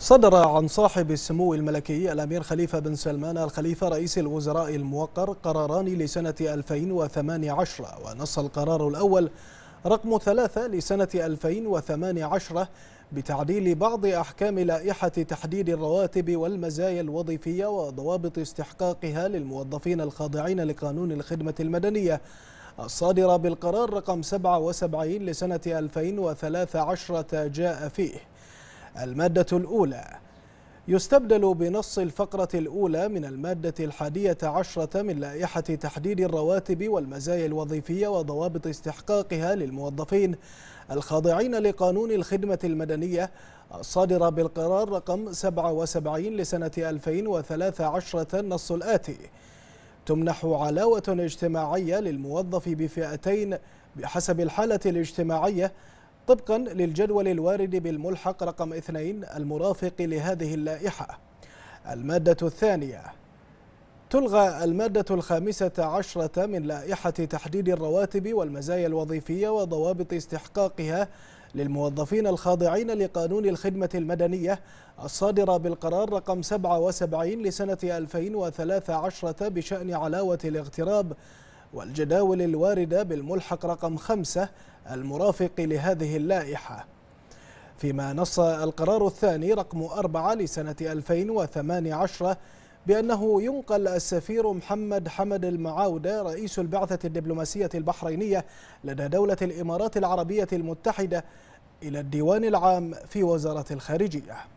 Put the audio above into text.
صدر عن صاحب السمو الملكي الأمير خليفة بن سلمان الخليفة رئيس الوزراء الموقر قراران لسنة 2018 ونص القرار الأول رقم ثلاثة لسنة 2018 بتعديل بعض أحكام لائحة تحديد الرواتب والمزايا الوظيفية وضوابط استحقاقها للموظفين الخاضعين لقانون الخدمة المدنية الصادرة بالقرار رقم 77 لسنة 2013 جاء فيه المادة الأولى يستبدل بنص الفقرة الأولى من المادة الحادية عشرة من لائحة تحديد الرواتب والمزايا الوظيفية وضوابط استحقاقها للموظفين الخاضعين لقانون الخدمة المدنية الصادرة بالقرار رقم 77 لسنة 2013 النص الآتي تمنح علاوة اجتماعية للموظف بفئتين بحسب الحالة الاجتماعية طبقا للجدول الوارد بالملحق رقم اثنين المرافق لهذه اللائحة المادة الثانية تلغى المادة الخامسة عشرة من لائحة تحديد الرواتب والمزايا الوظيفية وضوابط استحقاقها للموظفين الخاضعين لقانون الخدمة المدنية الصادرة بالقرار رقم 77 لسنة 2013 بشأن علاوة الاغتراب والجداول الواردة بالملحق رقم 5 المرافق لهذه اللائحة فيما نص القرار الثاني رقم 4 لسنة 2018 بأنه ينقل السفير محمد حمد المعاودة رئيس البعثة الدبلوماسية البحرينية لدى دولة الإمارات العربية المتحدة إلى الديوان العام في وزارة الخارجية